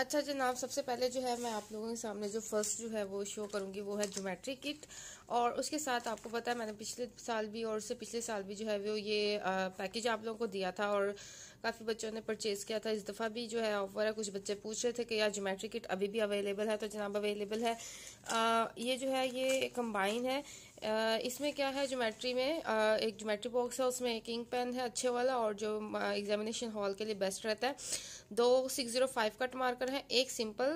अच्छा जनाब सबसे पहले जो है मैं आप लोगों के सामने जो फर्स्ट जो है वो शो करूँगी वो है जोमेट्री किट और उसके साथ आपको पता है मैंने पिछले साल भी और उससे पिछले साल भी जो है वो ये पैकेज आप लोगों को दिया था और काफ़ी बच्चों ने परचेज़ किया था इस दफ़ा भी जो है ऑफर है कुछ बच्चे पूछ रहे थे कि यार जोमेट्री किट अभी भी अवेलेबल है तो जनाब अवेलेबल है आ, ये जो है ये कम्बाइन है आ, इसमें क्या है जोमेट्री में आ, एक जोमेट्री बॉक्स है उसमें एक इंक पेन है अच्छे वाला और जो एग्जामिनेशन हॉल के लिए बेस्ट रहता है दो six zero five cut marker है एक सिंपल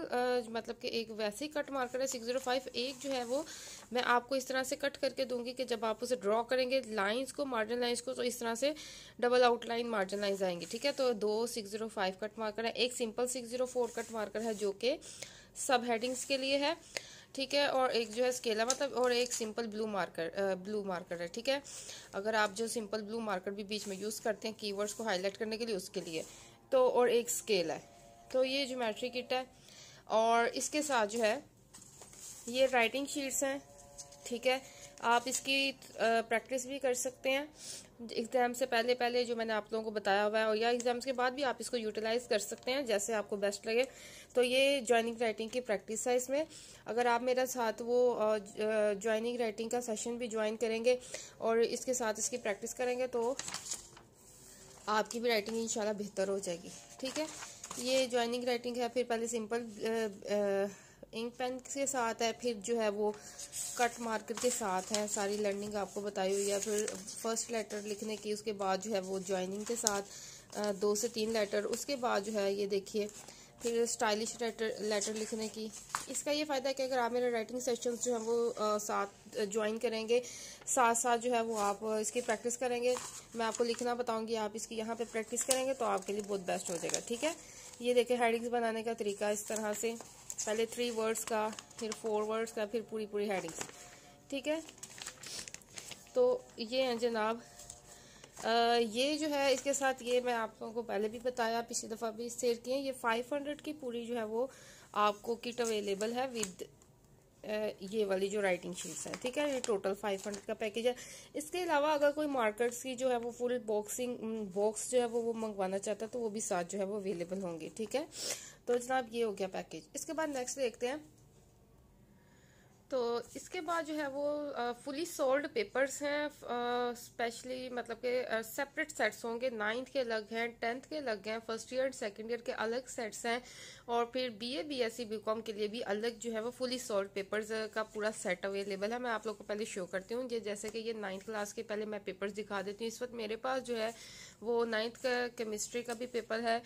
मतलब कि एक वैसे ही कट मार्कर है सिक्स जीरो फाइव एक जो है वो मैं आपको इस तरह से कट करके दूंगी कि जब आप उसे ड्रॉ करेंगे लाइंस को मार्जिन लाइंस को तो इस तरह से डबल आउटलाइन मार्जिन लाइंस आएंगे ठीक है तो दो six zero five cut marker है एक simple six zero four cut marker है जो कि सब हेडिंग्स के लिए है ठीक है और एक जो है स्केला मतलब और एक simple blue marker blue marker है ठीक है अगर आप जो सिंपल ब्लू मार्कर भी बीच में यूज़ करते हैं कीवर्ड्स को हाईलाइट करने के लिए उसके लिए तो और एक स्केल है तो ये ज्योमेट्री किट है और इसके साथ जो है ये राइटिंग शीट्स हैं ठीक है आप इसकी प्रैक्टिस भी कर सकते हैं एग्ज़ाम से पहले पहले जो मैंने आप लोगों को बताया हुआ है और या एग्ज़ाम्स के बाद भी आप इसको यूटिलाइज़ कर सकते हैं जैसे आपको बेस्ट लगे तो ये ज्वाइनिंग राइटिंग की प्रैक्टिस है इसमें अगर आप मेरा साथ वो ज्वाइनिंग राइटिंग का सेशन भी ज्वाइन करेंगे और इसके साथ इसकी प्रैक्टिस करेंगे तो आपकी भी राइटिंग इंशाल्लाह बेहतर हो जाएगी ठीक है ये ज्वाइनिंग राइटिंग है फिर पहले सिंपल इंक पेन के साथ है फिर जो है वो कट मार्कर के साथ है सारी लर्निंग आपको बताई हुई है फिर फर्स्ट लेटर लिखने की उसके बाद जो है वो ज्वाइनिंग के साथ दो से तीन लेटर उसके बाद जो है ये देखिए फिर स्टाइलिश लेटर लेटर लिखने की इसका ये फ़ायदा है कि अगर आप मेरे राइटिंग सेशंस जो है वो साथ ज्वाइन करेंगे साथ साथ जो है वो आप इसकी प्रैक्टिस करेंगे मैं आपको लिखना बताऊंगी आप इसकी यहाँ पे प्रैक्टिस करेंगे तो आपके लिए बहुत बेस्ट हो जाएगा ठीक है ये देखें हेडिंग्स बनाने का तरीका इस तरह से पहले थ्री वर्ड्स का फिर फोर वर्ड्स का फिर पूरी पूरी हेडिंग्स ठीक है तो ये हैं जनाब आ, ये जो है इसके साथ ये मैं आप लोगों को पहले भी बताया पिछली दफ़ा भी शेयर किए ये 500 की पूरी जो है वो आपको किट अवेलेबल है विद ये वाली जो राइटिंग शीट्स है ठीक है ये टोटल 500 का पैकेज है इसके अलावा अगर कोई मार्केट्स की जो है वो फुल बॉक्सिंग बॉक्स जो है वो वो मंगवाना चाहता है तो वो भी साथ जो है वो अवेलेबल होंगे ठीक है तो जनाब ये हो गया पैकेज इसके बाद नेक्स्ट देखते हैं तो इसके बाद जो है वो फुली सोल्ड पेपर्स हैं स्पेशली मतलब के सेपरेट सेट्स होंगे नाइन्थ के अलग हैं टेंथ के अलग हैं first year and second year के अलग सेट्स हैं और फिर बीए बीएससी बीकॉम के लिए भी अलग जो है वो फुली सोल्ड पेपर्स का पूरा सेट अवेलेबल है मैं आप लोग को पहले शो करती हूँ ये जैसे कि ये नाइन्थ क्लास के पहले मैं पेपर्स दिखा देती हूँ इस वक्त मेरे पास जो है वो नाइन्थ का केमिस्ट्री का भी पेपर है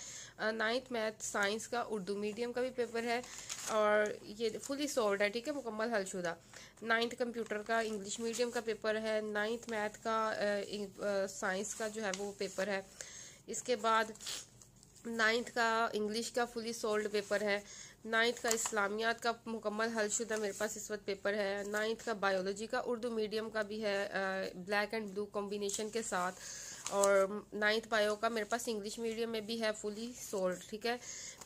नाइन्थ मैथ साइंस का उर्दू मीडियम का भी पेपर है और ये फुली सोल्ड है ठीक है मुकम्मल हल शुदा नाइन्थ कंप्यूटर का इंग्लिश मीडियम का पेपर है नाइन्थ मैथ का साइंस का जो है वो पेपर है इसके बाद नाइन्थ का इंग्लिश का फुली सोल्ड पेपर है नाइन्थ का इस्लामियात का मुकम्मल हलशुदा मेरे पास इस वक्त पेपर है नाइन्थ का बायोलॉजी का उर्दू मीडियम का भी है ब्लैक एंड ब्लू कॉम्बिनेशन के साथ और नाइन्थ बायो का मेरे पास इंग्लिश मीडियम में भी है फुली सोल्ड ठीक है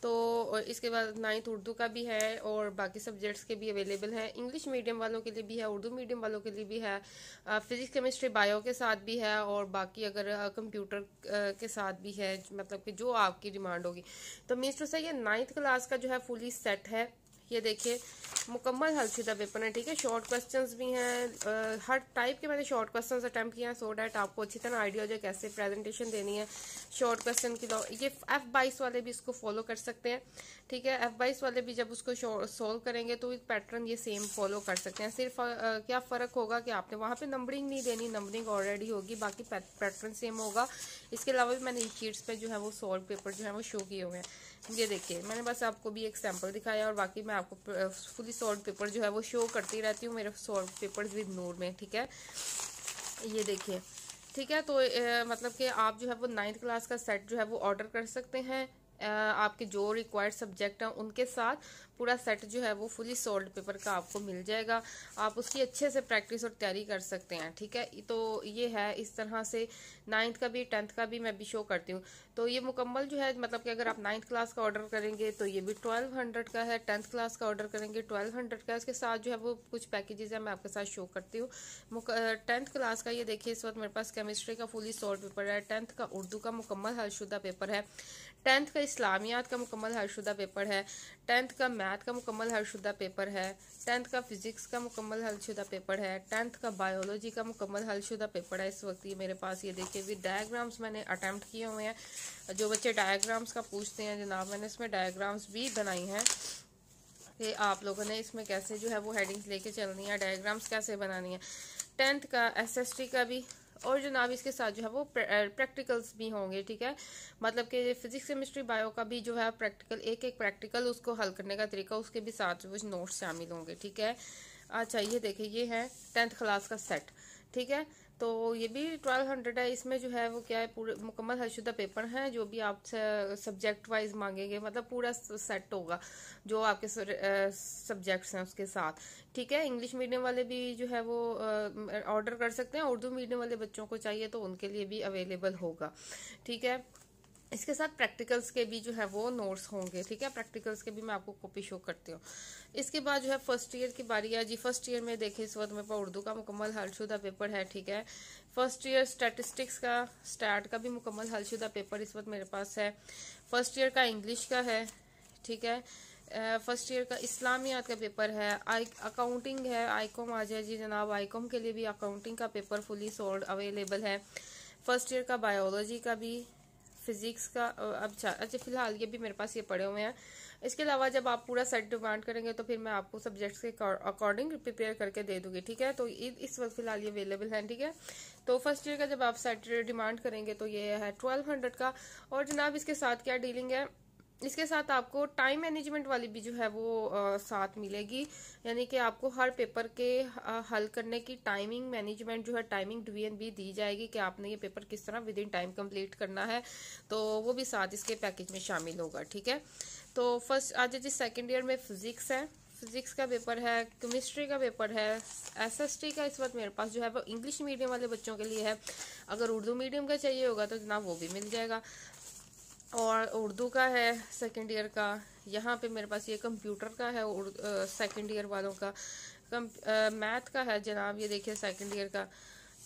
तो इसके बाद नाइन्थ उर्दू का भी है और बाकी सब्जेक्ट्स के भी अवेलेबल हैं इंग्लिश मीडियम वालों के लिए भी है उर्दू मीडियम वालों के लिए भी है फिजिक्स केमिस्ट्री बायो के साथ भी है और बाकी अगर कंप्यूटर के साथ भी है मतलब कि जो आपकी डिमांड होगी तो मीन्स टू से ये नाइन्थ क्लास का जो है फुली सेट है ये देखिए मुकम्मल सीधा पेपर है ठीक है शॉर्ट क्वेश्चंस भी हैं हर टाइप के मैंने शॉर्ट क्वेश्चन अटैम्प्ट किए हैं सो डैट आपको अच्छी तरह आइडिया हो जाए कैसे प्रेजेंटेशन देनी है शॉर्ट क्वेश्चन की ये एफ बाईस वाले भी इसको फॉलो कर सकते हैं ठीक है एफ बाईस वाले भी जब उसको सॉल्व करेंगे तो पैटर्न ये सेम फॉलो कर सकते हैं सिर्फ आ, क्या फ़र्क होगा कि आपने वहाँ पर नंबरिंग नहीं देनी नंबरिंग ऑलरेडी होगी बाकी पैटर्न सेम होगा इसके अलावा भी मैंने चीट्स पर जो है वो सॉल्व पेपर जो है वो शो किए हुए हैं ये देखिए मैंने बस आपको भी एक सैम्पल दिखाया और बाकी मैं आपको फुली सॉल्ट पेपर जो है वो शो करती रहती हूँ मेरे सॉल्ट पेपर विद नूर में ठीक है ये देखिए ठीक है तो ए, मतलब कि आप जो है वो नाइन्थ क्लास का सेट जो है वो ऑर्डर कर सकते हैं आपके जो रिक्वायर्ड सब्जेक्ट हैं उनके साथ पूरा सेट जो है वो फुली सोल्ड पेपर का आपको मिल जाएगा आप उसकी अच्छे से प्रैक्टिस और तैयारी कर सकते हैं ठीक है तो ये है इस तरह से नाइन्थ का भी टेंथ का भी मैं भी शो करती हूँ तो ये मुकम्मल जो है मतलब कि अगर आप नाइन्थ क्लास का ऑर्डर करेंगे तो ये भी ट्वेल्व हंड्रेड का है टेंथ क्लास का ऑर्डर करेंगे ट्वेल्व हंड्रेड का इसके साथ जो है वो कुछ पैकेजेज़ है मैं आपके साथ शो करती हूँ टेंथ क्लास का ये देखिए इस वक्त मेरे पास केमिस्ट्री का फुली सोल्ड पेपर है टेंथ का उर्दू का मुकम्मल हलशुदा पेपर है टेंथ का इस्लामियात का मुकम्मल हलशुदा पेपर है टेंथ का मैथ का मुकम्मल हलशुदा पेपर है टेंथ का फिज़िक्स का मुकम्मल हलशुदा पेपर है टेंथ का बायोलॉजी का मुकम्मल हलशुदा पेपर है इस वक्त ये मेरे पास ये देखिए भी डायग्राम्स मैंने अटैम्प्ट किए हुए हैं जो बच्चे डायग्राम्स का पूछते हैं जनाब मैंने इसमें डायग्राम्स भी बनाई हैं कि आप लोगों ने इसमें कैसे जो है वो हेडिंग्स लेके चलनी है डायग्राम्स कैसे बनानी है टेंथ का एस का भी और जनाब इसके साथ जो है वो प्रैक्टिकल्स भी होंगे ठीक है मतलब कि फिजिक्स केमिस्ट्री बायो का भी जो है प्रैक्टिकल एक एक प्रैक्टिकल उसको हल करने का तरीका उसके भी साथ जो नोट्स शामिल होंगे ठीक है अच्छा ये देखिए ये है टेंथ क्लास का सेट ठीक है तो ये भी ट्वेल्व हंड्रेड है इसमें जो है वो क्या है पूरे मुकम्मल हरशुदा पेपर हैं जो भी आप सब्जेक्ट वाइज मांगेंगे मतलब पूरा सेट होगा जो आपके सब्जेक्ट्स हैं उसके साथ ठीक है इंग्लिश मीडियम वाले भी जो है वो ऑर्डर कर सकते हैं उर्दू मीडियम वाले बच्चों को चाहिए तो उनके लिए भी अवेलेबल होगा ठीक है इसके साथ प्रैक्टिकल्स के भी जो है वो नोट्स होंगे ठीक है प्रैक्टिकल्स के भी मैं आपको कॉपी शो करती हूँ इसके बाद जो है फर्स्ट ईयर की बारी है जी फर्स्ट ईयर में देखिए इस वक्त मेरे पास उर्दू का मुकम्मल हलशुदा पेपर है ठीक है फर्स्ट ईयर स्टैटिस्टिक्स का स्टैट का भी मुकम्मल हलशुदा पेपर इस वक्त मेरे पास है फर्स्ट ईयर का इंग्लिश का है ठीक है फर्स्ट ईयर का इस्लामियात का पेपर है आई अकाउंटिंग है आईकॉम आ जाए जी जनाब आईकॉम के लिए भी अकाउंटिंग का पेपर फुली सोल्ड अवेलेबल है फर्स्ट ईयर का बायोलॉजी का भी फिज़िक्स का अब अच्छा फिलहाल ये भी मेरे पास ये पड़े हुए हैं इसके अलावा जब आप पूरा सेट डिमांड करेंगे तो फिर मैं आपको सब्जेक्ट्स के अकॉर्डिंग प्रिपेयर करके दे दूंगी ठीक है तो इस वक्त फिलहाल ये अवेलेबल हैं ठीक है तो फर्स्ट ईयर का जब आप सेट डिमांड करेंगे तो ये है ट्वेल्व हंड्रेड का और जनाब इसके साथ क्या डीलिंग है इसके साथ आपको टाइम मैनेजमेंट वाली भी जो है वो आ, साथ मिलेगी यानी कि आपको हर पेपर के आ, हल करने की टाइमिंग मैनेजमेंट जो है टाइमिंग डिवीजन भी दी जाएगी कि आपने ये पेपर किस तरह विद इन टाइम कंप्लीट करना है तो वो भी साथ इसके पैकेज में शामिल होगा ठीक है तो फर्स्ट आज जिस सेकेंड ईयर में फिजिक्स है फिजिक्स का पेपर है केमिस्ट्री का पेपर है एसएसटी का इस वक्त मेरे पास जो है वो इंग्लिश मीडियम वाले बच्चों के लिए है अगर उर्दू मीडियम का चाहिए होगा तो जनाब वो भी मिल जाएगा और उर्दू का है सेकेंड ईयर का यहाँ पे मेरे पास ये कंप्यूटर का है सेकेंड ईयर वालों का मैथ का है जनाब ये देखिए सेकेंड ईयर का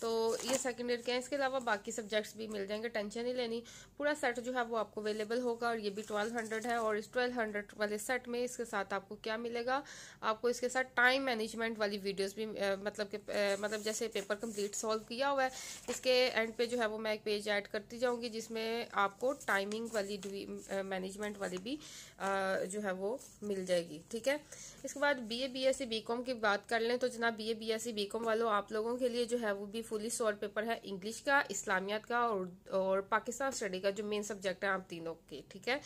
तो ये सेकेंड ईयर के हैं इसके अलावा बाकी सब्जेक्ट्स भी मिल जाएंगे टेंशन नहीं लेनी पूरा सेट जो है वो आपको अवेलेबल होगा और ये भी ट्वेल्व हंड्रेड है और इस ट्वेल्व हंड्रेड वाले सेट में इसके साथ आपको क्या मिलेगा आपको इसके साथ टाइम मैनेजमेंट वाली वीडियोस भी आ, मतलब के आ, मतलब जैसे पेपर कंप्लीट सॉल्व किया हुआ है इसके एंड पे जो है वो मैं एक पेज ऐड करती जाऊँगी जिसमें आपको टाइमिंग वाली मैनेजमेंट वाली भी आ, जो है वो मिल जाएगी ठीक है इसके बाद B A B S C B com की बात कर लें तो जना B A B S C B com वालों आप लोगों के लिए जो है वो भी फुली सॉल्व पेपर है इंग्लिश का इस्लामियात का और और पाकिस्तान स्टडी का जो मेन सब्जेक्ट है आप तीनों के ठीक है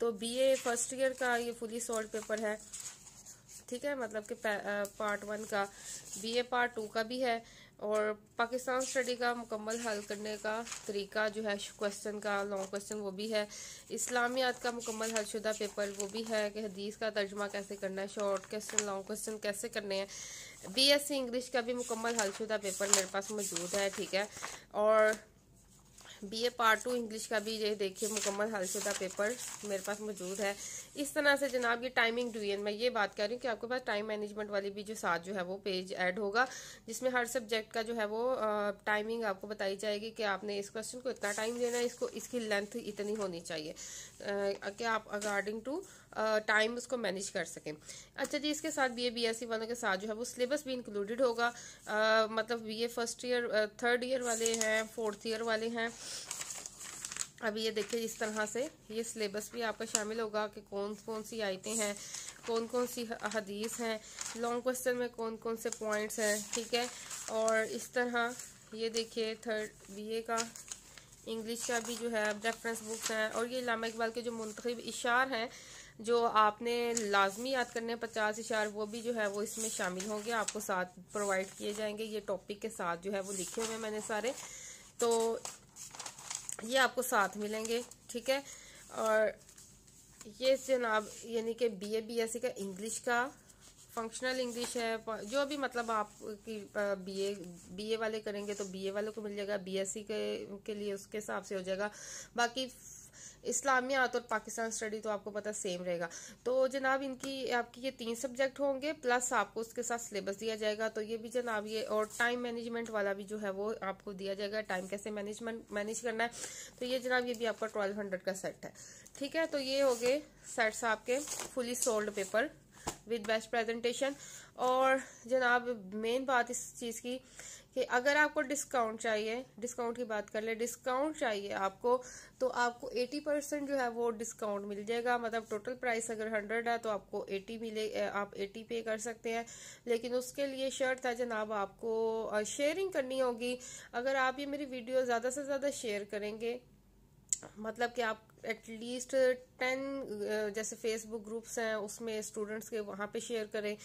तो ए फर्स्ट ईयर का ये फुली सॉल्व पेपर है ठीक है मतलब कि पार्ट वन का बीए पार्ट टू का भी है और पाकिस्तान स्टडी का मुकम्मल हल करने का तरीका जो है क्वेश्चन का लॉन्ग क्वेश्चन वो भी है इस्लामियात का मुकम्मल हल शुदा पेपर वो भी है कि हदीस का तर्जमा कैसे करना है शॉर्ट क्वेश्चन लॉन्ग क्वेश्चन कैसे करने हैं बीएससी इंग्लिश का भी मुकम्मल हलशुदा पेपर मेरे पास मौजूद है ठीक है और B A part two English का भी ये देखिए मुकम्मल हलशुदा पेपर मेरे पास मौजूद है इस तरह से जनाब ये टाइमिंग डू मैं ये बात कर रही हूँ कि आपके पास टाइम मैनेजमेंट वाली भी जो साथ जो है वो पेज ऐड होगा जिसमें हर सब्जेक्ट का जो है वो टाइमिंग आपको बताई जाएगी कि आपने इस क्वेश्चन को इतना टाइम देना है इसको इसकी लेंथ इतनी होनी चाहिए कि आप अकॉर्डिंग टू टाइम उसको मैनेज कर सकें अच्छा जी इसके साथ B A B S C वालों के साथ जो है वो सिलेबस भी इंक्लूडेड होगा आ, मतलब B A first year third year वाले हैं फोर्थ ईयर वाले हैं अब ये देखिए इस तरह से ये सिलेबस भी आपका शामिल होगा कि कौन कौन सी आयतें हैं कौन कौन सी हदीस हैं लॉन्ग क्वेश्चन में कौन कौन से पॉइंट्स हैं ठीक है और इस तरह ये देखिए थर्ड बी ए का इंग्लिश का भी जो है रेफरेंस बुक्स हैं और ये इलामा इकबाल के जो मुंतब इशार हैं जो आपने लाजमी याद करने पचास इशार वो भी जो है वो इसमें शामिल होंगे आपको साथ प्रोवाइड किए जाएंगे ये टॉपिक के साथ जो है वो लिखे हुए मैंने सारे तो ये आपको साथ मिलेंगे ठीक है और ये जनाब यानी कि B A B S C का इंग्लिश का फंक्शनल इंग्लिश है जो भी मतलब आप की बीए बीए वाले करेंगे तो बीए वालों को मिल जाएगा बीएससी के के लिए उसके हिसाब से हो जाएगा बाकी इस्लामिया और पाकिस्तान स्टडी तो आपको पता सेम रहेगा तो जनाब इनकी आपकी ये तीन सब्जेक्ट होंगे प्लस आपको उसके साथ सिलेबस दिया जाएगा तो ये भी जनाब ये और टाइम मैनेजमेंट वाला भी जो है वो आपको दिया जाएगा टाइम कैसे मैनेजमेंट मैनेज करना है तो ये जनाब ये भी आपका ट्वेल्व हंड्रेड का सेट है ठीक है तो ये हो गए सेट्स आपके fully solved paper with best presentation और जनाब मेन बात इस चीज़ की कि अगर आपको डिस्काउंट चाहिए डिस्काउंट की बात कर ले डिस्काउंट चाहिए आपको तो आपको 80 परसेंट जो है वो डिस्काउंट मिल जाएगा मतलब टोटल प्राइस अगर 100 है तो आपको 80 मिले आप 80 पे कर सकते हैं लेकिन उसके लिए शर्त है जनाब आपको शेयरिंग करनी होगी अगर आप ये मेरी वीडियो ज़्यादा से ज़्यादा शेयर करेंगे मतलब कि आप एटलीस्ट टेन uh, uh, जैसे फेसबुक ग्रुप्स हैं उसमें स्टूडेंट्स के वहाँ पे शेयर करें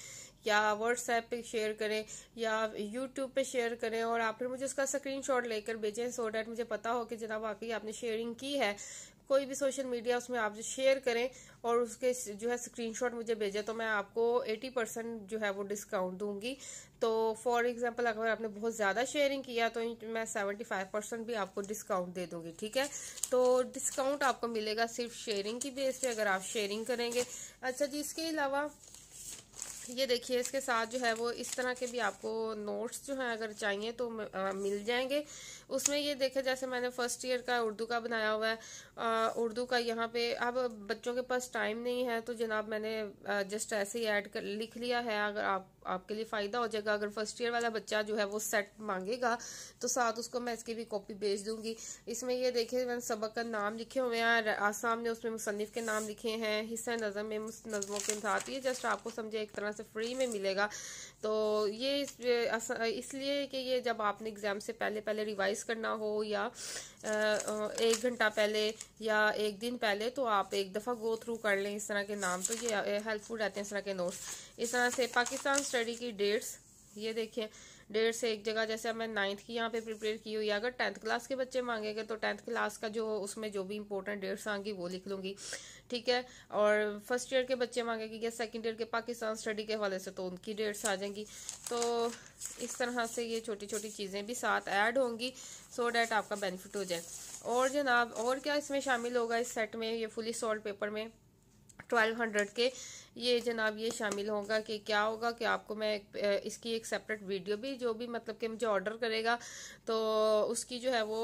या व्हाट्सएप पे शेयर करें या यूट्यूब पे शेयर करें और आप फिर मुझे उसका स्क्रीनशॉट लेकर भेजें सो डैट मुझे पता हो कि जनाब वाकई आपने शेयरिंग की है कोई भी सोशल मीडिया उसमें आप जो शेयर करें और उसके जो है स्क्रीनशॉट मुझे भेजें तो मैं आपको 80 परसेंट जो है वो डिस्काउंट दूंगी तो फॉर एग्जांपल अगर आपने बहुत ज़्यादा शेयरिंग किया तो मैं 75 परसेंट भी आपको डिस्काउंट दे दूंगी ठीक है तो डिस्काउंट आपको मिलेगा सिर्फ शेयरिंग की बेस पे अगर आप शेयरिंग करेंगे अच्छा जी इसके अलावा ये देखिए इसके साथ जो है वो इस तरह के भी आपको नोट्स जो हैं अगर चाहिए तो मिल जाएंगे उसमें ये देखे जैसे मैंने फर्स्ट ईयर का उर्दू का बनाया हुआ है उर्दू का यहाँ पे अब बच्चों के पास टाइम नहीं है तो जनाब मैंने जस्ट ऐसे ही ऐड कर लिख लिया है अगर आप आपके लिए फ़ायदा हो जाएगा अगर फर्स्ट ईयर वाला बच्चा जो है वो सेट मांगेगा तो साथ उसको मैं इसकी भी कॉपी भेज दूंगी इसमें ये देखिए मैंने सबक का नाम लिखे हुए हैं आसाम ने उसमें मुसनफ़ के नाम लिखे हैं हिस्सा नज़म में नज़मों के साथ ये जस्ट आपको समझे एक तरह से फ्री में मिलेगा तो ये इसलिए कि ये जब आपने एग्ज़ाम से पहले पहले रिवाइज़ करना हो या एक घंटा पहले या एक दिन पहले तो आप एक दफ़ा गो थ्रू कर लें इस तरह के नाम तो ये हेल्पफुल रहते हैं इस तरह के नोट्स इस तरह से पाकिस्तान स्टडी की डेट्स ये देखिए डेढ़ से एक जगह जैसे मैं नाइन्थ की यहाँ पे प्रिपेयर की हुई अगर टेंथ क्लास के बच्चे मांगेंगे तो टेंथ क्लास का जो उसमें जो भी इंपॉर्टेंट डेट्स आएंगी वो लिख लूँगी ठीक है और फर्स्ट ईयर के बच्चे मांगेंगे या सेकेंड ईयर के पाकिस्तान स्टडी के हवाले से तो उनकी डेट्स आ जाएंगी तो इस तरह से ये छोटी छोटी चीज़ें भी साथ ऐड होंगी सो डैट आपका बेनिफिट हो जाए और जनाब और क्या इसमें शामिल होगा इस सेट में ये फुली सॉल्ट पेपर में ट्वेल्व हंड्रेड के ये जनाब ये शामिल होगा कि क्या होगा कि आपको मैं इसकी एक सेपरेट वीडियो भी जो भी मतलब कि मुझे ऑर्डर करेगा तो उसकी जो है वो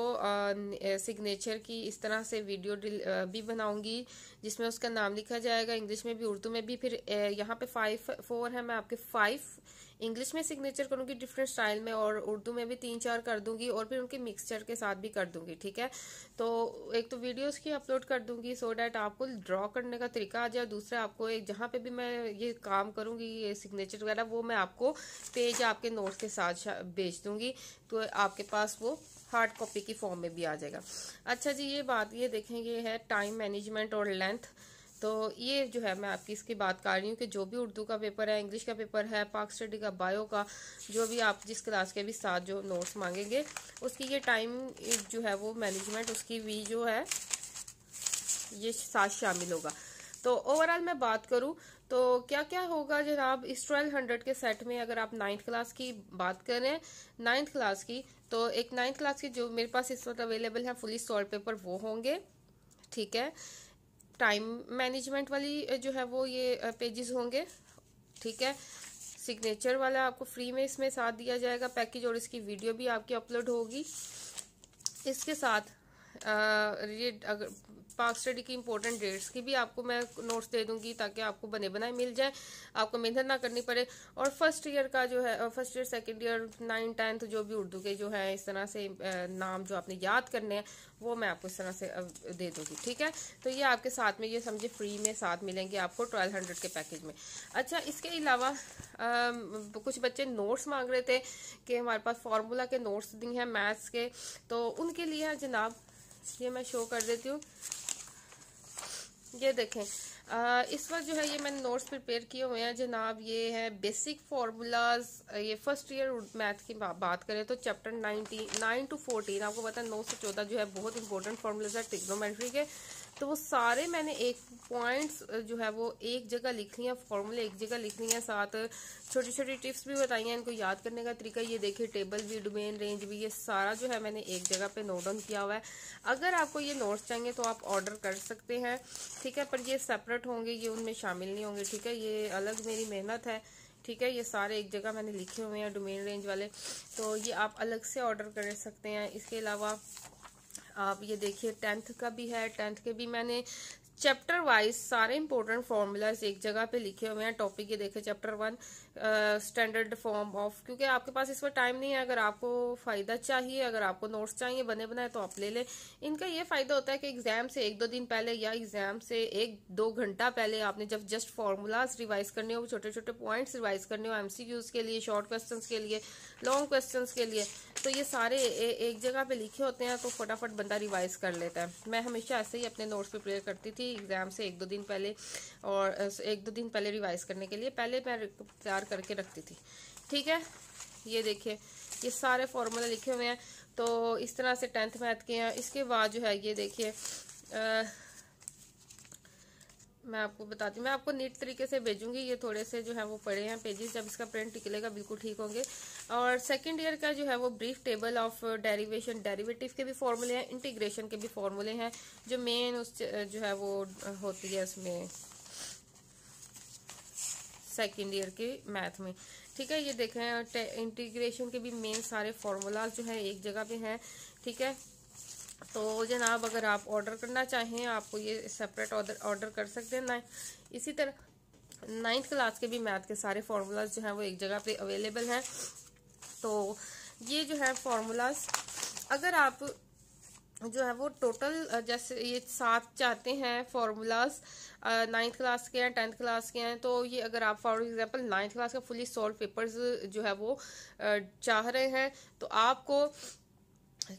सिग्नेचर की इस तरह से वीडियो भी बनाऊंगी जिसमें उसका नाम लिखा जाएगा इंग्लिश में भी उर्दू में भी फिर यहाँ पे फाइव फोर है मैं आपके फाइव इंग्लिश में सिग्नेचर करूंगी डिफरेंट स्टाइल में और उर्दू में भी तीन चार कर दूंगी और फिर उनके मिक्सचर के साथ भी कर दूंगी ठीक है तो एक तो वीडियोस की अपलोड कर दूंगी सो डैट आपको ड्रॉ करने का तरीका आ जाए दूसरा आपको एक जहाँ पे भी मैं ये काम करूंगी ये सिग्नेचर वगैरह वो मैं आपको पेज आपके नोट्स के साथ भेज दूंगी तो आपके पास वो हार्ड कॉपी की फॉर्म में भी आ जाएगा अच्छा जी ये बात ये देखेंगे है टाइम मैनेजमेंट और लेंथ तो ये जो है मैं आपकी इसकी बात कर रही हूँ कि जो भी उर्दू का पेपर है इंग्लिश का पेपर है पाक स्टडी का बायो का जो भी आप जिस क्लास के भी साथ जो नोट्स मांगेंगे उसकी ये टाइम जो है वो मैनेजमेंट उसकी भी जो है ये साथ शामिल होगा तो ओवरऑल मैं बात करूं तो क्या क्या होगा जनाब इस ट्वेल्व हंड्रेड के सेट में अगर आप नाइन्थ क्लास की बात करें नाइन्थ क्लास की तो एक नाइन्थ क्लास की जो मेरे पास इस वक्त अवेलेबल है फुली सॉल्व पेपर वो होंगे ठीक है टाइम मैनेजमेंट वाली जो है वो ये पेजेस होंगे ठीक है सिग्नेचर वाला आपको फ्री में इसमें साथ दिया जाएगा पैकेज और इसकी वीडियो भी आपकी अपलोड होगी इसके साथ आ, ये अगर पाक स्टडी की इंपॉर्टेंट डेट्स की भी आपको मैं नोट्स दे दूंगी ताकि आपको बने बनाए मिल जाए आपको मेहनत ना करनी पड़े और फर्स्ट ईयर का जो है first year second year nine tenth जो भी उर्दू के जो है इस तरह से नाम जो आपने याद करने हैं वो मैं आपको इस तरह से दे दूंगी ठीक है तो ये आपके साथ में ये समझे फ्री में साथ मिलेंगे आपको ट्वेल्व हंड्रेड के पैकेज में अच्छा इसके अलावा कुछ बच्चे नोट्स मांग रहे थे कि हमारे पास फार्मूला के नोट्स दी हैं मैथ्स के तो उनके लिए जनाब ये मैं शो कर देती हूँ ये देखें आ, इस वक्त जो है ये मैंने नोट्स प्रिपेयर किए हुए हैं जनाब ये है बेसिक फार्मूलाज ये फर्स्ट ईयर मैथ की बात करें तो chapter nineteen nine two fourteen आपको पता है नौ से चौदह जो है बहुत इंपॉर्टेंट फार्मूलाज है टिग्नोमेट्री के तो वो सारे मैंने एक पॉइंट्स जो है वो एक जगह लिख लिया फॉर्मूले एक जगह लिख लिया साथ छोटी छोटी टिप्स भी बताई हैं इनको याद करने का तरीका ये देखिए टेबल भी डोमेन रेंज भी ये सारा जो है मैंने एक जगह पे नोट डाउन किया हुआ है अगर आपको ये नोट्स चाहिए तो आप ऑर्डर कर सकते हैं ठीक है पर ये सेपरेट होंगे ये उनमें शामिल नहीं होंगे ठीक है ये अलग मेरी मेहनत है ठीक है ये सारे एक जगह मैंने लिखे हुए हैं डोमेन रेंज वाले तो ये आप अलग से ऑर्डर कर सकते हैं इसके अलावा आप ये देखिए टेंथ का भी है टेंथ के भी मैंने चैप्टर वाइज सारे इंपॉर्टेंट फॉर्मूलाज एक जगह पे लिखे हुए हैं टॉपिक ये देखे chapter one standard form of क्योंकि आपके पास इस पर टाइम नहीं है अगर आपको फायदा चाहिए अगर आपको नोट्स चाहिए बने बनाए तो आप ले लें इनका ये फायदा होता है कि एग्जाम से एक दो दिन पहले या एग्जाम से एक दो घंटा पहले आपने जब जस्ट फॉर्मूलाज रिवाइज करने हो छोटे छोटे पॉइंट्स रिवाइज करने हो एमसीक्यूज के लिए शॉर्ट क्वेश्चन के लिए लॉन्ग क्वेश्चन के लिए तो ये सारे ए, एक जगह पे लिखे होते हैं तो फटाफट बंदा रिवाइज कर लेता है मैं हमेशा ऐसे ही अपने नोट्स प्रिपेयर करती थी एग्ज़ाम से एक दो दिन पहले और एक दो दिन पहले रिवाइज करने के लिए पहले मैं तैयार करके रखती थी ठीक है ये देखिए ये सारे फार्मूला लिखे हुए हैं तो इस तरह से टेंथ मैथ के हैं इसके बाद जो है ये देखिए मैं आपको बताती हूँ मैं आपको नीट तरीके से भेजूंगी ये थोड़े से जो है वो पड़े हैं पेजेस जब इसका प्रिंट निकलेगा बिल्कुल ठीक होंगे और सेकंड ईयर का जो है वो brief table of derivation derivative के भी फॉर्मूले हैं इंटीग्रेशन के भी फॉर्मूले हैं जो मेन उस जो है वो होती है उसमें सेकेंड ईयर के मैथ में ठीक है ये देखें इंटीग्रेशन के भी मेन सारे फार्मूलाज जो है एक जगह पे हैं ठीक है तो जनाब अगर आप ऑर्डर करना चाहें आपको ये सेपरेट ऑर्डर ऑर्डर कर सकते हैं ना इसी तरह नाइन्थ क्लास के भी मैथ के सारे फार्मूलाज जो हैं वो एक जगह पे अवेलेबल हैं तो ये जो है फार्मूलाज अगर आप जो है वो टोटल जैसे ये सात चाहते हैं फार्मूलाज नाइन्थ क्लास के हैं टेंथ क्लास के हैं तो ये अगर आप फॉर एग्जांपल नाइन्थ क्लास का फुली सॉल्व पेपर्स जो है वो चाह रहे हैं तो आपको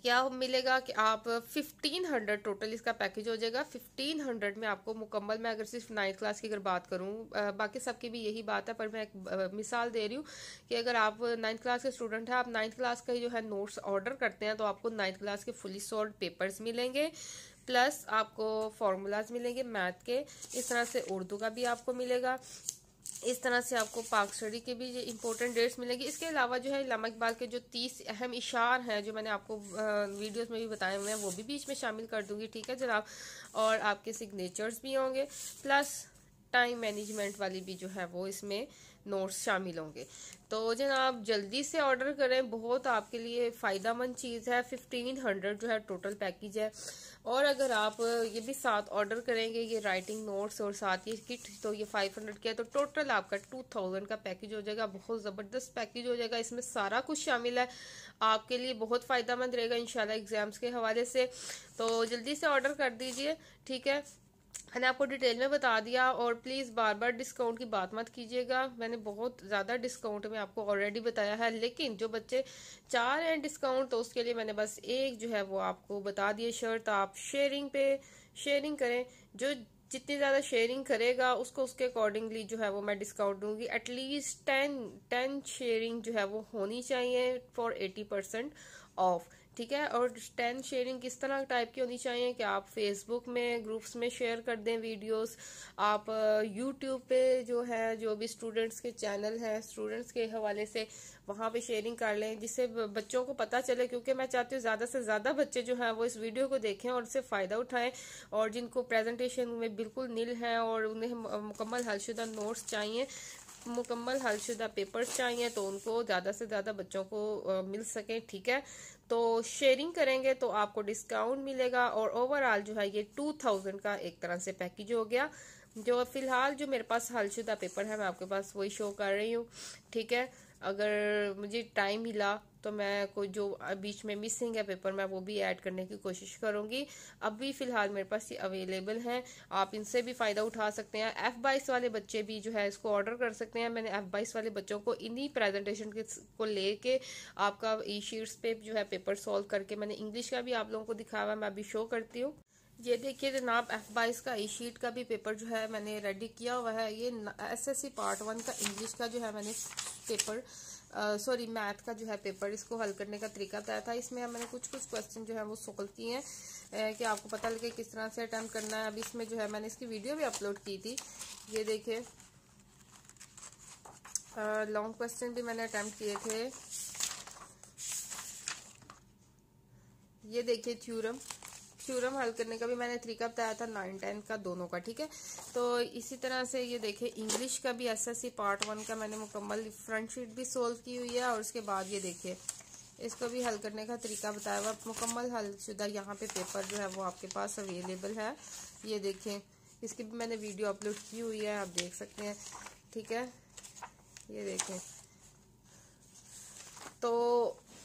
क्या मिलेगा कि आप 1500 टोटल इसका पैकेज हो जाएगा 1500 में आपको मुकम्मल मैं अगर सिर्फ नाइन्थ क्लास की अगर बात करूँ बाकी सबकी भी यही बात है पर मैं एक मिसाल दे रही हूँ कि अगर आप नाइन्थ क्लास के स्टूडेंट हैं आप नाइन्थ क्लास का जो है नोट्स ऑर्डर करते हैं तो आपको नाइन्थ क्लास के फुली सॉल्व पेपर्स मिलेंगे प्लस आपको फार्मूलाज मिलेंगे मैथ के इस तरह से उर्दू का भी आपको मिलेगा इस तरह से आपको पाक स्टडी के भी इंपॉर्टेंट डेट्स मिलेंगे इसके अलावा जो है इलामा इकबाल के जो तीस अहम इशार हैं जो मैंने आपको वीडियोस में भी बताए हुए हैं वो भी बीच में शामिल कर दूंगी ठीक है जनाब और आपके सिग्नेचर्स भी होंगे प्लस टाइम मैनेजमेंट वाली भी जो है वो इसमें नोट्स शामिल होंगे तो जनाब जल्दी से ऑर्डर करें बहुत आपके लिए फ़ायदा मंद चीज़ है फिफ्टीन हंड्रेड जो है टोटल पैकेज है और अगर आप ये भी साथ ऑर्डर करेंगे ये राइटिंग नोट्स और साथ ये किट तो ये 500 की है तो टोटल आपका 2000 का पैकेज हो जाएगा बहुत ज़बरदस्त पैकेज हो जाएगा इसमें सारा कुछ शामिल है आपके लिए बहुत फ़ायदा मंद रहेगा इन एग्ज़ाम्स के हवाले से तो जल्दी से ऑर्डर कर दीजिए ठीक है मैंने आपको डिटेल में बता दिया और प्लीज़ बार बार डिस्काउंट की बात मत कीजिएगा मैंने बहुत ज़्यादा डिस्काउंट में आपको ऑलरेडी बताया है लेकिन जो बच्चे चार हैं डिस्काउंट तो उसके लिए मैंने बस एक जो है वो आपको बता दिए शर्त आप शेयरिंग पे शेयरिंग करें जो जितनी ज़्यादा शेयरिंग करेगा उसको उसके अकॉर्डिंगली जो है वो मैं डिस्काउंट दूंगी एटलीस्ट टेन टेन शेयरिंग जो है वो होनी चाहिए फॉर एटी परसेंट ऑफ ठीक है और टेन शेयरिंग किस तरह टाइप की होनी चाहिए कि आप फेसबुक में ग्रुप्स में शेयर कर दें वीडियोस आप यूट्यूब uh, पे जो है जो भी स्टूडेंट्स के चैनल हैं स्टूडेंट्स के हवाले से वहाँ पे शेयरिंग कर लें जिससे बच्चों को पता चले क्योंकि मैं चाहती हूँ ज़्यादा से ज़्यादा बच्चे जो हैं वो इस वीडियो को देखें और इससे फ़ायदा उठाएं और जिनको प्रेजेंटेशन में बिल्कुल नील है और उन्हें मुकम्मल हलशुदा नोट्स चाहिए मुकम्मल हलशुदा पेपर्स चाहिए तो उनको ज़्यादा से ज़्यादा बच्चों को मिल सकें ठीक है तो शेयरिंग करेंगे तो आपको डिस्काउंट मिलेगा और ओवरऑल जो है ये टू थाउजेंड का एक तरह से पैकेज हो गया जो फिलहाल जो मेरे पास हलशुदा पेपर है मैं आपके पास वही शो कर रही हूँ ठीक है अगर मुझे टाइम मिला तो मैं को जो बीच में मिसिंग है पेपर मैं वो भी ऐड करने की कोशिश करूँगी भी फ़िलहाल मेरे पास ये अवेलेबल हैं आप इनसे भी फ़ायदा उठा सकते हैं एफ़ बाईस वाले बच्चे भी जो है इसको ऑर्डर कर सकते हैं मैंने एफ़ बाईस वाले बच्चों को इन्हीं प्रेजेंटेशन के को लेके आपका ई शीट्स पे जो है पेपर सॉल्व करके मैंने इंग्लिश का भी आप लोगों को दिखाया हुआ मैं अभी शो करती हूँ ये देखिए जनाब एफ बाईस का ई e शीट का भी पेपर जो है मैंने रेडी किया हुआ है ये एसएससी पार्ट वन का इंग्लिश का जो है मैंने पेपर सॉरी मैथ का जो है पेपर इसको हल करने का तरीका तय था इसमें मैंने कुछ कुछ क्वेश्चन जो है वो सोल्व किए हैं कि आपको पता लगे किस तरह से अटैम्प्ट करना है अब इसमें जो है मैंने इसकी वीडियो भी अपलोड की थी ये देखिए लॉन्ग क्वेश्चन भी मैंने अटैम्प्ट किए थे ये देखिए थ्यूरम थ्योरम हल करने का भी मैंने थ्री का बताया था नाइन टेंथ का दोनों का ठीक है तो इसी तरह से ये देखें इंग्लिश का भी एस पार्ट वन का मैंने मुकम्मल फ्रंट शीट भी सोल्व की हुई है और उसके बाद ये देखिए इसको भी हल करने का तरीका बताया हुआ मुकम्मल हल शुदा यहाँ पे पेपर जो है वो आपके पास अवेलेबल है ये देखें इसकी भी मैंने वीडियो अपलोड की हुई है आप देख सकते हैं ठीक है ये देखें तो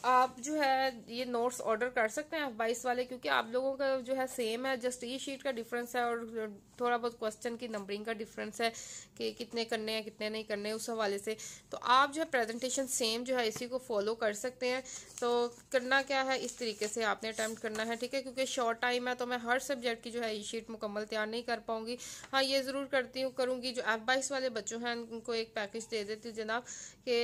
आप जो है ये नोट्स ऑर्डर कर सकते हैं बाईस वाले क्योंकि आप लोगों का जो है सेम है जस्ट ये शीट का डिफरेंस है और थोड़ा बहुत क्वेश्चन की नंबरिंग का डिफरेंस है कि कितने करने हैं कितने नहीं करने हैं उस हवाले से तो आप जो है प्रेजेंटेशन सेम जो है इसी को फॉलो कर सकते हैं तो करना क्या है इस तरीके से आपने अटैम्प्ट करना है ठीक है क्योंकि शॉर्ट टाइम है तो मैं हर सब्जेक्ट की जो है ई शीट मुकम्मल तैयार नहीं कर पाऊंगी हाँ ये ज़रूर करती हूँ करूँगी जो एफ बाईस वाले बच्चों हैं उनको एक पैकेज दे देती जनाब कि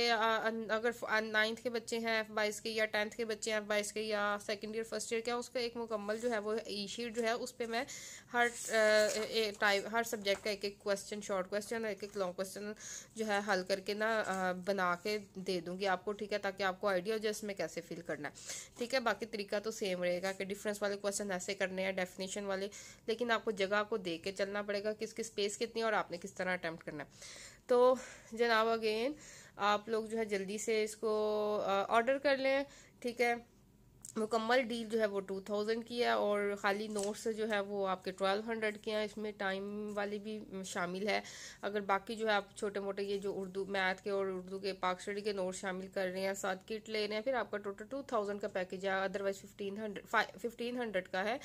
अगर नाइन्थ के बच्चे हैं एफ बाईस के या टेंथ के बच्चे हैं बाईस के या सेकेंड ईयर फर्स्ट ईयर के उसका एक मुकम्मल जो है वो ई e शीट जो है उस पर मैं हर टाइप हर सब्जेक्ट का एक एक क्वेश्चन शॉर्ट क्वेश्चन और एक एक लॉन्ग क्वेश्चन जो है हल करके ना बना के दे दूँगी आपको ठीक है ताकि आपको आइडिया हो जाए इसमें कैसे फिल करना है ठीक है बाकी तरीका तो सेम रहेगा कि डिफरेंस वाले क्वेश्चन ऐसे करने हैं डेफिनेशन वाले लेकिन आपको जगह को दे के चलना पड़ेगा कि इसकी स्पेस कितनी है और आपने किस तरह अटैम्प्ट करना है तो जनाब अगेन आप लोग जो है जल्दी से इसको ऑर्डर कर लें ठीक है मुकम्मल डील जो है वो टू थाउजेंड की है और खाली नोट्स जो है वो आपके ट्वेल्व हंड्रेड के हैं इसमें टाइम वाली भी शामिल है अगर बाकी जो है आप छोटे मोटे ये जो उर्दू मैथ के और उर्दू के पाक स्टडी के नोट्स शामिल कर रहे हैं साथ किट ले रहे हैं फिर आपका टोटल टू थाउजेंड का पैकेज है otherwise fifteen hundred fifteen hundred का है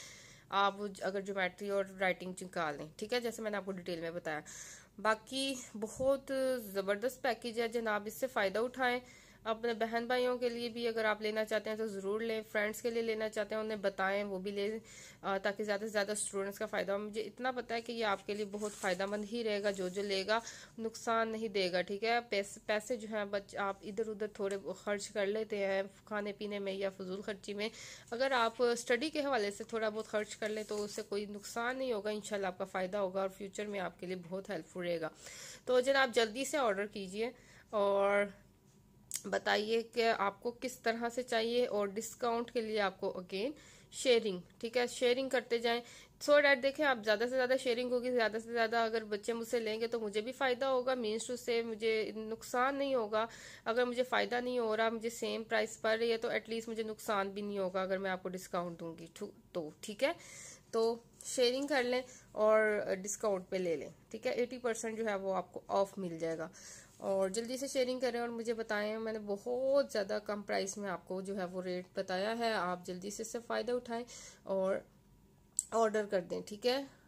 आप अगर जोमेट्री और राइटिंग चिंका लें ठीक है जैसे मैंने आपको डिटेल में बताया बाकी बहुत ज़बरदस्त पैकेज है जनाब इससे फ़ायदा उठाएं अपने बहन भाइयों के लिए भी अगर आप लेना चाहते हैं तो ज़रूर लें फ्रेंड्स के लिए लेना चाहते हैं उन्हें बताएं वो भी ले ताकि ज़्यादा से ज़्यादा स्टूडेंट्स का फ़ायदा हो मुझे इतना पता है कि ये आपके लिए बहुत फ़ायदामंद ही रहेगा जो जो लेगा नुकसान नहीं देगा ठीक है पैसे पैसे जो हैं बच आप इधर उधर थोड़े खर्च कर लेते हैं खाने पीने में या फजूल खर्ची में अगर आप स्टडी के हवाले से थोड़ा बहुत खर्च कर लें तो उससे कोई नुकसान नहीं होगा इनशाला आपका फ़ायदा होगा और फ्यूचर में आपके लिए बहुत हेल्पफुल रहेगा तो जनाब जल्दी से ऑर्डर कीजिए और बताइए कि आपको किस तरह से चाहिए और डिस्काउंट के लिए आपको अगेन शेयरिंग ठीक है शेयरिंग करते जाएं सो डैट देखें आप ज़्यादा से ज़्यादा शेयरिंग होगी ज़्यादा से ज़्यादा अगर बच्चे मुझसे लेंगे तो मुझे भी फ़ायदा होगा मीन्स टू से मुझे नुकसान नहीं होगा अगर मुझे फ़ायदा नहीं हो रहा मुझे सेम प्राइस पर या तो एटलीस्ट मुझे नुकसान भी नहीं होगा अगर मैं आपको डिस्काउंट दूंगी तो ठीक है तो शेयरिंग कर लें और डिस्काउंट पे ले लें ठीक है एटी परसेंट जो है वो आपको ऑफ मिल जाएगा और जल्दी से शेयरिंग करें और मुझे बताएं मैंने बहुत ज़्यादा कम प्राइस में आपको जो है वो रेट बताया है आप जल्दी से इससे फ़ायदा उठाएं और ऑर्डर कर दें ठीक है